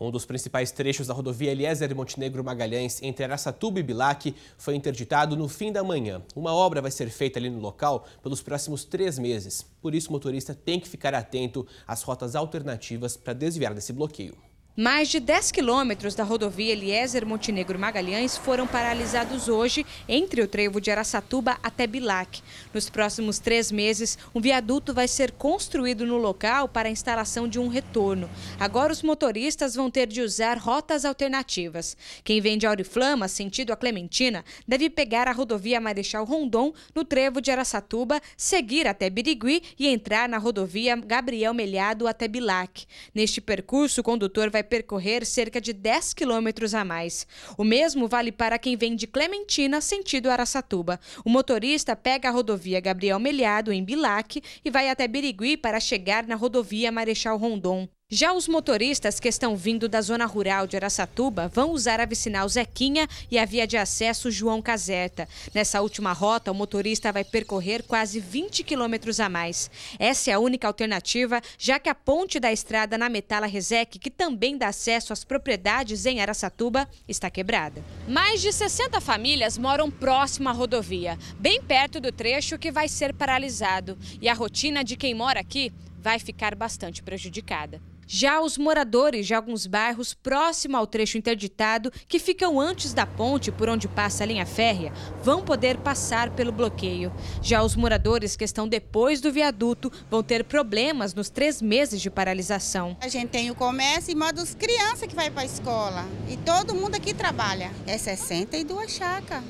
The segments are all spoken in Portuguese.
Um dos principais trechos da rodovia Eliezer Montenegro Magalhães, entre Aracatuba e Bilac, foi interditado no fim da manhã. Uma obra vai ser feita ali no local pelos próximos três meses. Por isso, o motorista tem que ficar atento às rotas alternativas para desviar desse bloqueio. Mais de 10 quilômetros da rodovia Eliezer Montenegro Magalhães foram paralisados hoje entre o trevo de Araçatuba até Bilac. Nos próximos três meses, um viaduto vai ser construído no local para a instalação de um retorno. Agora os motoristas vão ter de usar rotas alternativas. Quem vem de Auriflama, sentido a Clementina, deve pegar a rodovia Marechal Rondon no trevo de Araçatuba, seguir até Birigui e entrar na rodovia Gabriel Melhado até Bilac. Neste percurso, o condutor vai percorrer cerca de 10 quilômetros a mais. O mesmo vale para quem vem de Clementina, sentido Araçatuba. O motorista pega a rodovia Gabriel Meliado, em Bilac, e vai até Birigui para chegar na rodovia Marechal Rondon. Já os motoristas que estão vindo da zona rural de Aracatuba vão usar a vicinal Zequinha e a via de acesso João Caseta. Nessa última rota, o motorista vai percorrer quase 20 quilômetros a mais. Essa é a única alternativa, já que a ponte da estrada na Metala Resec, que também dá acesso às propriedades em Aracatuba, está quebrada. Mais de 60 famílias moram próximo à rodovia, bem perto do trecho que vai ser paralisado. E a rotina de quem mora aqui vai ficar bastante prejudicada. Já os moradores de alguns bairros próximo ao trecho interditado, que ficam antes da ponte por onde passa a linha férrea, vão poder passar pelo bloqueio. Já os moradores que estão depois do viaduto vão ter problemas nos três meses de paralisação. A gente tem o comércio e modo as crianças que vai para a escola. E todo mundo aqui trabalha. É 62 chacas.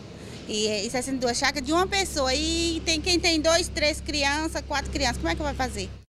E, e 62 é chacas de uma pessoa. E tem quem tem dois, três crianças, quatro crianças. Como é que vai fazer?